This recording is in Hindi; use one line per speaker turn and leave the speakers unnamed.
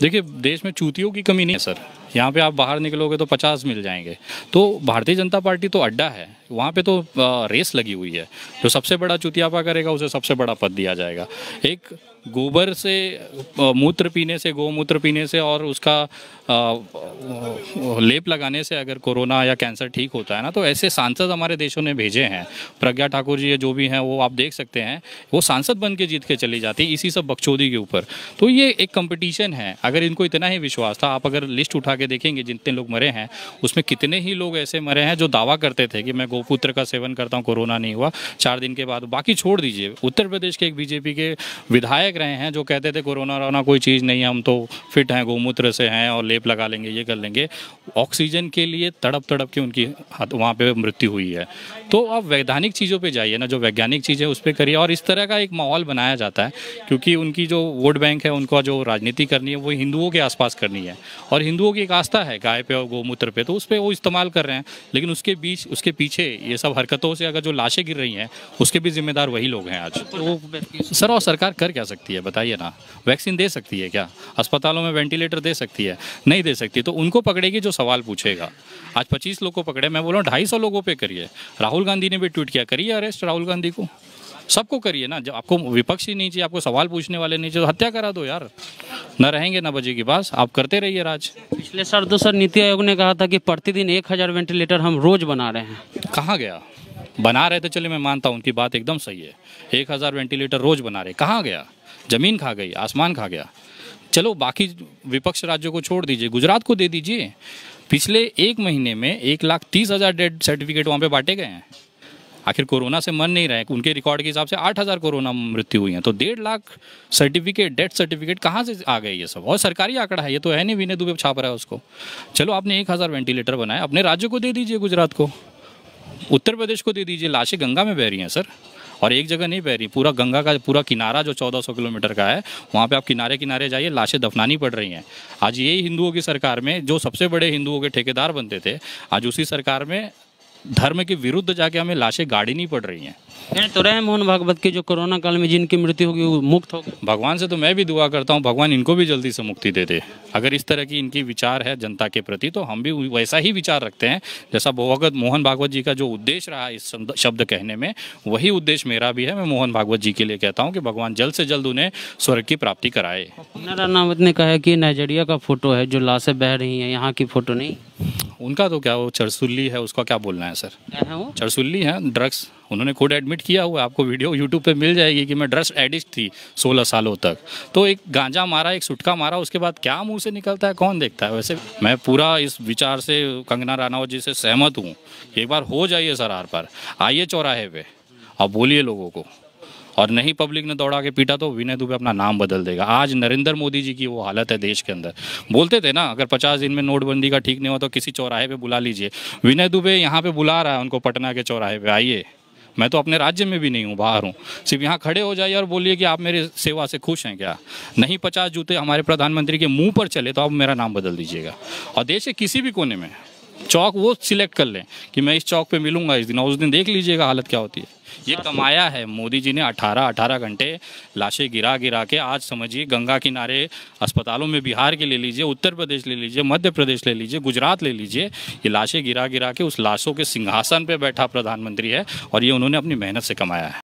देखिए देश में चूतियों की कमी नहीं है सर यहाँ पे आप बाहर निकलोगे तो पचास मिल जाएंगे तो भारतीय जनता पार्टी तो अड्डा है वहाँ पे तो रेस लगी हुई है जो सबसे बड़ा चुतियापा करेगा उसे सबसे बड़ा पद दिया जाएगा एक गोबर से मूत्र पीने से गोमूत्र पीने से और उसका लेप लगाने से अगर कोरोना या कैंसर ठीक होता है ना तो ऐसे सांसद हमारे देशों ने भेजे हैं प्रज्ञा ठाकुर जी जो भी हैं वो आप देख सकते हैं वो सांसद बन के जीत के चली जाती है इसी सब बकचोदी के ऊपर तो ये एक कंपटीशन है अगर इनको इतना ही विश्वास था आप अगर लिस्ट उठा के देखेंगे जितने लोग मरे हैं उसमें कितने ही लोग ऐसे मरे हैं जो दावा करते थे कि मैं गोबर गौपुत्र का सेवन करता हूँ कोरोना नहीं हुआ चार दिन के बाद बाकी छोड़ दीजिए उत्तर प्रदेश के एक बीजेपी के विधायक रहे हैं जो कहते थे कोरोना रोना कोई चीज़ नहीं है हम तो फिट हैं गौमूत्र से हैं और लेप लगा लेंगे ये कर लेंगे ऑक्सीजन के लिए तड़प तड़प के उनकी वहाँ पर मृत्यु हुई है तो आप वैधानिक चीज़ों पर जाइए ना जो वैज्ञानिक चीज़ है उस पर करिए और इस तरह का एक माहौल बनाया जाता है क्योंकि उनकी जो वोट बैंक है उनका जो राजनीति करनी है वो हिंदुओं के आसपास करनी है और हिंदुओं की एक आस्था है गाय पे और गौमूत्र पे तो उस पर वो इस्तेमाल कर रहे हैं लेकिन उसके बीच उसके पीछे ये सब हरकतों से अगर जो लाशें गिर रही हैं उसके भी जिम्मेदार वही लोग हैं आज तो सर और सरकार कर क्या सकती है बताइए ना वैक्सीन दे सकती है क्या अस्पतालों में वेंटिलेटर दे सकती है नहीं दे सकती तो उनको पकड़ेगी जो सवाल पूछेगा आज पच्चीस लोग को पकड़े मैं बोल रहा हूँ ढाई सौ लोगों पर करिए राहुल गांधी ने भी ट्वीट किया करिए अरेस्ट राहुल गांधी को सबको करिए ना जब आपको विपक्ष ही नहीं चाहिए आपको सवाल पूछने वाले नहीं चाहिए तो हत्या करा दो यार न रहेंगे न बजेगी बास आप करते रहिए राज
पिछले साल तो सर नीति आयोग ने कहा था कि प्रतिदिन एक हज़ार वेंटिलेटर हम रोज़ बना रहे हैं कहाँ
गया बना रहे थे तो चलिए मैं मानता हूँ उनकी बात एकदम सही है एक हज़ार वेंटिलेटर रोज़ बना रहे कहाँ गया ज़मीन खा गई आसमान खा गया चलो बाकी विपक्ष राज्यों को छोड़ दीजिए गुजरात को दे दीजिए पिछले एक महीने में एक लाख तीस हज़ार डेड सर्टिफिकेट वहाँ पे बांटे गए हैं आखिर कोरोना से मन नहीं रहे उनके रिकॉर्ड के हिसाब से आठ हज़ार कोरोना मृत्यु हुई है तो डेढ़ लाख सर्टिफिकेट डेथ सर्टिफिकेट कहाँ से आ गए ये सब और सरकारी आंकड़ा है ये तो है नहीं विनय दुबे छाप रहा है उसको चलो आपने एक हज़ार वेंटिलेटर बनाए अपने राज्य को दे दीजिए गुजरात को उत्तर प्रदेश को दे दीजिए लाशें गंगा में बह रही हैं सर और एक जगह नहीं बह रही पूरा गंगा का पूरा किनारा जो 1400 किलोमीटर का है वहाँ पे आप किनारे किनारे जाइए लाशें दफनानी पड़ रही हैं आज यही हिंदुओं की सरकार में जो सबसे बड़े हिंदुओं के ठेकेदार बनते थे आज उसी सरकार में धर्म के विरुद्ध जाके हमें लाशें गाड़ी नहीं पड़ रही हैं
तो रहे मोहन भागवत के जो कोरोना काल में जिनकी मृत्यु होगी वो मुक्त हो
भगवान से तो मैं भी दुआ करता हूँ भगवान इनको भी जल्दी से मुक्ति दे दे अगर इस तरह की इनकी विचार है जनता के प्रति तो हम भी वैसा ही विचार रखते हैं जैसा भगवत मोहन भागवत जी का जो उद्देश्य रहा इस शब्द कहने में वही उद्देश्य मेरा भी है मैं मोहन भागवत जी के लिए कहता हूँ कि भगवान जल्द से जल्द उन्हें स्वर्ग की प्राप्ति कराए
नारायण ने कहा कि नाइजेरिया का फोटो है जो लाशें बह रही हैं यहाँ की फोटो नहीं उनका तो
क्या वो चरसुल्ली है उसका क्या बोलना है सर वो चरसुल्ली है ड्रग्स उन्होंने खुद एडमिट किया हुआ आपको वीडियो यूट्यूब पे मिल जाएगी कि मैं ड्रग्स एडिक्ट थी 16 सालों तक तो एक गांजा मारा एक सुटका मारा उसके बाद क्या मुंह से निकलता है कौन देखता है वैसे मैं पूरा इस विचार से कंगना रानावत जी से सहमत हूँ एक बार हो जाइए सर आर पर आइए चौराहे पे और बोलिए लोगों को और नहीं पब्लिक ने दौड़ा के पीटा तो विनय दुबे अपना नाम बदल देगा आज नरेंद्र मोदी जी की वो हालत है देश के अंदर बोलते थे ना अगर पचास दिन में नोटबंदी का ठीक नहीं हुआ तो किसी चौराहे पर बुला लीजिए विनय दुबे यहाँ पर बुला रहा है उनको पटना के चौराहे पर आइए मैं तो अपने राज्य में भी नहीं हूँ बाहर हूँ सिर्फ यहाँ खड़े हो जाइए और बोलिए कि आप मेरे सेवा से खुश हैं क्या नहीं पचास जूते हमारे प्रधानमंत्री के मुंह पर चले तो आप मेरा नाम बदल दीजिएगा और देश के किसी भी कोने में चौक वो सिलेक्ट कर लें कि मैं इस चौक पे मिलूंगा इस दिन और उस दिन देख लीजिएगा हालत क्या होती है ये कमाया है मोदी जी ने 18 18 घंटे लाशें गिरा गिरा के आज समझिए गंगा किनारे अस्पतालों में बिहार के ले लीजिए उत्तर प्रदेश ले लीजिए मध्य प्रदेश ले लीजिए गुजरात ले लीजिए ये लाशें गिरा गिरा के उस लाशों के सिंहासन पर बैठा प्रधानमंत्री है और ये उन्होंने अपनी मेहनत से कमाया है